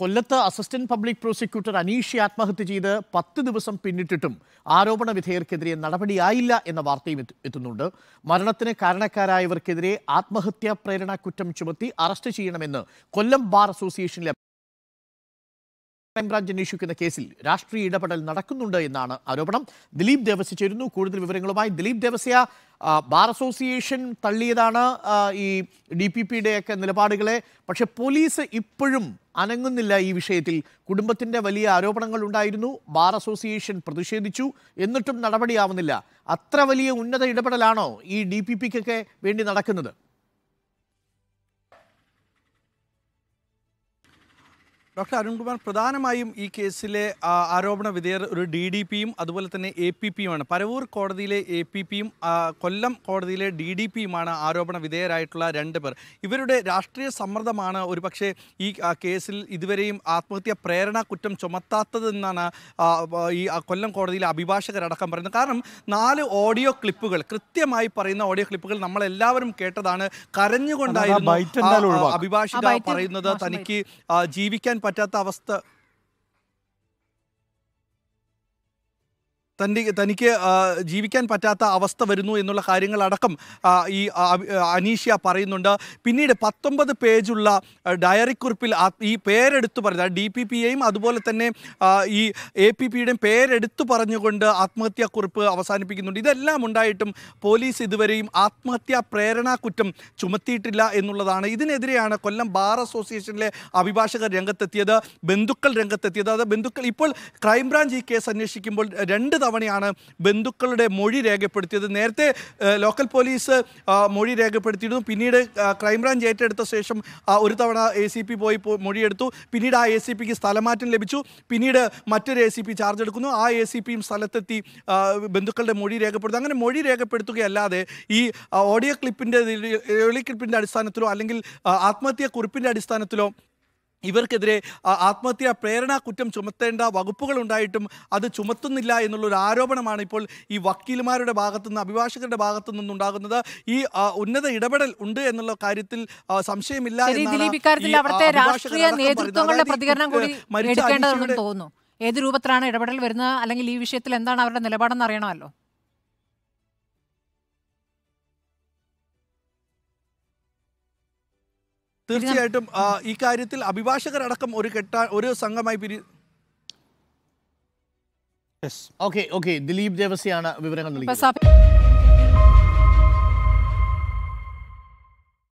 കൊല്ലത്ത് assistant public prosecutor അനീഷി ആത്മഹത്യ ചെയ്ത് പത്ത് ദിവസം പിന്നിട്ടിട്ടും ആരോപണ വിധേയർക്കെതിരെ നടപടിയായില്ല എന്ന വാർത്തയും എത്തുന്നുണ്ട് മരണത്തിന് കാരണക്കാരായവർക്കെതിരെ ആത്മഹത്യാ പ്രേരണ കുറ്റം ചുമത്തി അറസ്റ്റ് ചെയ്യണമെന്ന് കൊല്ലം ബാർ അസോസിയേഷനിലെ ക്രൈംബ്രാഞ്ച് അന്വേഷിക്കുന്ന കേസിൽ രാഷ്ട്രീയ ഇടപെടൽ നടക്കുന്നുണ്ട് എന്നാണ് ആരോപണം ദിലീപ് ദേവസ്യ ചേരുന്നു കൂടുതൽ വിവരങ്ങളുമായി ദിലീപ് ദേവസ്യ ബാർ അസോസിയേഷൻ തള്ളിയതാണ് ഈ ഡി പി പിയുടെയൊക്കെ നിലപാടുകളെ പക്ഷെ പോലീസ് ഇപ്പോഴും അനങ്ങുന്നില്ല ഈ വിഷയത്തിൽ കുടുംബത്തിൻ്റെ വലിയ ആരോപണങ്ങൾ ഉണ്ടായിരുന്നു ബാർ അസോസിയേഷൻ പ്രതിഷേധിച്ചു എന്നിട്ടും നടപടിയാവുന്നില്ല അത്ര വലിയ ഉന്നത ഇടപെടലാണോ ഈ ഡി പി പിക്കൊക്കെ വേണ്ടി നടക്കുന്നത് ഡോക്ടർ അരുൺകുമാർ പ്രധാനമായും ഈ കേസിലെ ആരോപണ വിധേയർ ഒരു ഡി ഡി പിയും അതുപോലെ തന്നെ എ പി പിയുമാണ് പരവൂർ കോടതിയിലെ എ പി പിയും കൊല്ലം കോടതിയിലെ ഡി ഡി പിയുമാണ് ആരോപണ വിധേയരായിട്ടുള്ള രണ്ട് പേർ ഇവരുടെ രാഷ്ട്രീയ സമ്മർദ്ദമാണ് പക്ഷേ ഈ കേസിൽ ഇതുവരെയും ആത്മഹത്യ പ്രേരണ കുറ്റം ചുമത്താത്തതെന്നാണ് ഈ കൊല്ലം കോടതിയിലെ അഭിഭാഷകരടക്കം പറയുന്നത് കാരണം നാല് ഓഡിയോ ക്ലിപ്പുകൾ കൃത്യമായി പറയുന്ന ഓഡിയോ ക്ലിപ്പുകൾ നമ്മളെല്ലാവരും കേട്ടതാണ് കരഞ്ഞുകൊണ്ടായിരുന്നു അഭിഭാഷക പറയുന്നത് തനിക്ക് ജീവിക്കാൻ പറ്റാത്ത അവസ്ഥ തൻ്റെ തനിക്ക് ജീവിക്കാൻ പറ്റാത്ത അവസ്ഥ വരുന്നു എന്നുള്ള കാര്യങ്ങളടക്കം ഈ അനീഷ്യ പറയുന്നുണ്ട് പിന്നീട് പത്തൊമ്പത് പേജുള്ള ഡയറി കുറിപ്പിൽ ഈ പേരെടുത്തു പറഞ്ഞ ഡി പി പിയെയും അതുപോലെ തന്നെ ഈ എ പി പിയുടെയും പേരെടുത്തു പറഞ്ഞുകൊണ്ട് ആത്മഹത്യാക്കുറിപ്പ് അവസാനിപ്പിക്കുന്നുണ്ട് ഇതെല്ലാം ഉണ്ടായിട്ടും പോലീസ് ഇതുവരെയും ആത്മഹത്യാ പ്രേരണാ കുറ്റം ചുമത്തിയിട്ടില്ല എന്നുള്ളതാണ് ഇതിനെതിരെയാണ് കൊല്ലം ബാർ അസോസിയേഷനിലെ അഭിഭാഷകർ രംഗത്തെത്തിയത് ബന്ധുക്കൾ രംഗത്തെത്തിയത് അത് ബന്ധുക്കൾ ഇപ്പോൾ ക്രൈംബ്രാഞ്ച് ഈ കേസ് അന്വേഷിക്കുമ്പോൾ രണ്ട് തവണയാണ് ബന്ധുക്കളുടെ മൊഴി രേഖപ്പെടുത്തിയത് നേരത്തെ ലോക്കൽ പോലീസ് മൊഴി രേഖപ്പെടുത്തിയിരുന്നു പിന്നീട് ക്രൈംബ്രാഞ്ച് ഏറ്റെടുത്ത ശേഷം ഒരു തവണ എ സി പി പോയി മൊഴിയെടുത്തു പിന്നീട് ആ എ സി പിക്ക് സ്ഥലമാറ്റം ലഭിച്ചു പിന്നീട് മറ്റൊരു എ സി പി ചാർജ് എടുക്കുന്നു ആ എ സി പിയും സ്ഥലത്തെത്തി ബന്ധുക്കളുടെ മൊഴി രേഖപ്പെടുത്തും അങ്ങനെ മൊഴി രേഖപ്പെടുത്തുകയല്ലാതെ ഈ ഓഡിയോ ക്ലിപ്പിൻ്റെ ഓഡിയോ ക്ലിപ്പിൻ്റെ അടിസ്ഥാനത്തിലോ അല്ലെങ്കിൽ ആത്മഹത്യാ കുറിപ്പിൻ്റെ അടിസ്ഥാനത്തിലോ ഇവർക്കെതിരെ ആത്മഹത്യാ പ്രേരണ കുറ്റം ചുമത്തേണ്ട വകുപ്പുകൾ ഉണ്ടായിട്ടും അത് ചുമത്തുന്നില്ല എന്നുള്ളൊരു ആരോപണമാണ് ഇപ്പോൾ ഈ വക്കീലുമാരുടെ ഭാഗത്തുനിന്ന് അഭിഭാഷകരുടെ ഭാഗത്തു നിന്നുണ്ടാകുന്നത് ഈ ഉന്നത ഇടപെടൽ ഉണ്ട് എന്നുള്ള കാര്യത്തിൽ സംശയമില്ല മരിച്ച ഏത് രൂപത്തിലാണ് ഇടപെടൽ വരുന്നത് അല്ലെങ്കിൽ ഈ വിഷയത്തിൽ എന്താണ് അവരുടെ നിലപാടെന്ന് അറിയണമല്ലോ തീർച്ചയായിട്ടും ഈ കാര്യത്തിൽ അഭിഭാഷകരടക്കം ഒരു കെട്ട ഒരു സംഘമായി പിരി ഓക്കെ ഓക്കെ ദിലീപ് ദേവസിയാണ് വിവരങ്ങൾ നൽകിയത്